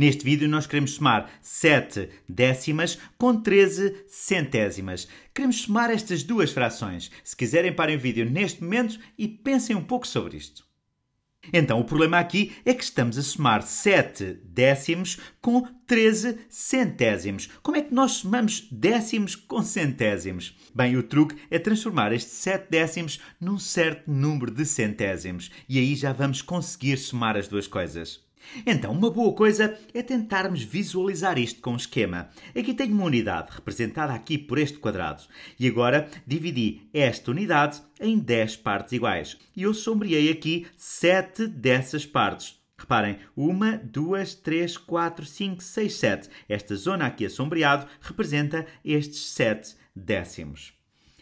Neste vídeo nós queremos somar 7 décimas com 13 centésimas. Queremos somar estas duas frações. Se quiserem, parem o vídeo neste momento e pensem um pouco sobre isto. Então, o problema aqui é que estamos a somar 7 décimos com 13 centésimos. Como é que nós somamos décimos com centésimos? Bem, o truque é transformar estes 7 décimos num certo número de centésimos. E aí já vamos conseguir somar as duas coisas. Então, uma boa coisa é tentarmos visualizar isto com um esquema. Aqui tenho uma unidade, representada aqui por este quadrado, e agora dividi esta unidade em 10 partes iguais. E eu sombreei aqui 7 dessas partes. Reparem, 1, 2, 3, 4, 5, 6, 7. Esta zona aqui assombreado representa estes 7 décimos.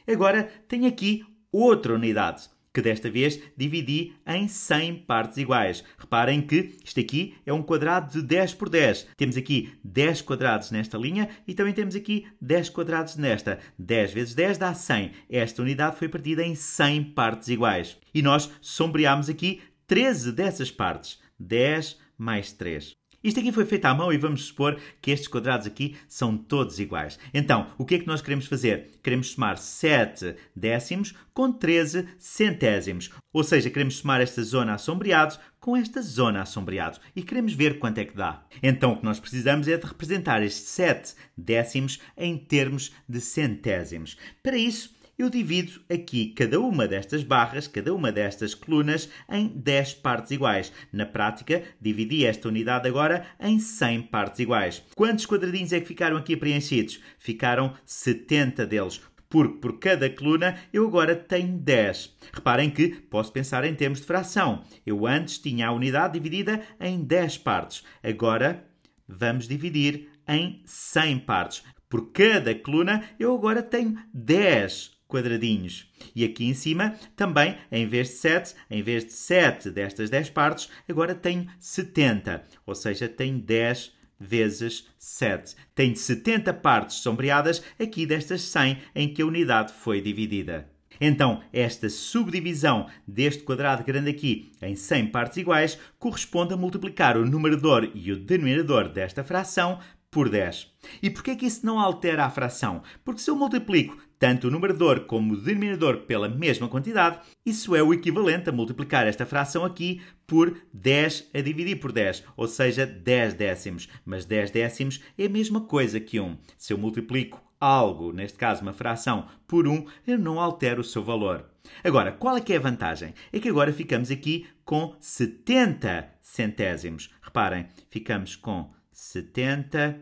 Agora tenho aqui outra unidade que desta vez dividi em 100 partes iguais. Reparem que isto aqui é um quadrado de 10 por 10. Temos aqui 10 quadrados nesta linha e também temos aqui 10 quadrados nesta. 10 vezes 10 dá 100. Esta unidade foi partida em 100 partes iguais. E nós sombreámos aqui 13 dessas partes. 10 mais 3. Isto aqui foi feito à mão e vamos supor que estes quadrados aqui são todos iguais. Então, o que é que nós queremos fazer? Queremos somar 7 décimos com 13 centésimos. Ou seja, queremos somar esta zona assombreado com esta zona assombreado e queremos ver quanto é que dá. Então, o que nós precisamos é de representar estes 7 décimos em termos de centésimos. Para isso, eu divido aqui cada uma destas barras, cada uma destas colunas, em 10 partes iguais. Na prática, dividi esta unidade agora em 100 partes iguais. Quantos quadradinhos é que ficaram aqui preenchidos? Ficaram 70 deles porque por cada coluna eu agora tenho 10. Reparem que posso pensar em termos de fração. Eu antes tinha a unidade dividida em 10 partes. Agora vamos dividir em 100 partes. Por cada coluna eu agora tenho 10 quadradinhos. E aqui em cima, também, em vez de 7, em vez de 7 destas 10 partes, agora tenho 70, ou seja, tenho 10 vezes 7. Tenho 70 partes sombreadas aqui destas 100 em que a unidade foi dividida. Então, esta subdivisão deste quadrado grande aqui em 100 partes iguais corresponde a multiplicar o numerador e o denominador desta fração por 10. E porquê é que isso não altera a fração? Porque se eu multiplico tanto o numerador como o denominador pela mesma quantidade, isso é o equivalente a multiplicar esta fração aqui por 10 a dividir por 10, ou seja, 10 décimos. Mas 10 décimos é a mesma coisa que 1. Se eu multiplico algo, neste caso uma fração, por 1, eu não altero o seu valor. Agora, qual é que é a vantagem? É que agora ficamos aqui com 70 centésimos. Reparem, ficamos com 70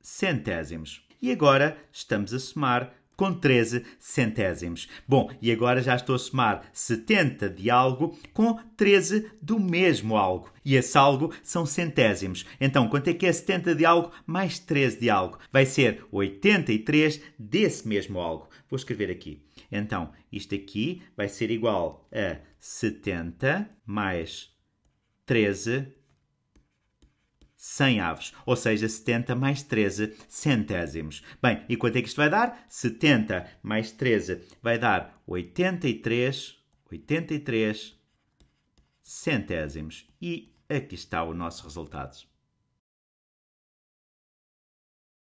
centésimos e agora estamos a somar com 13 centésimos. Bom, e agora já estou a somar 70 de algo com 13 do mesmo algo. E esse algo são centésimos. Então, quanto é que é 70 de algo mais 13 de algo? Vai ser 83 desse mesmo algo. Vou escrever aqui. Então, isto aqui vai ser igual a 70 mais 13 100 aves, ou seja, 70 mais 13 centésimos. Bem, e quanto é que isto vai dar? 70 mais 13 vai dar 83, 83 centésimos. E aqui está o nosso resultado.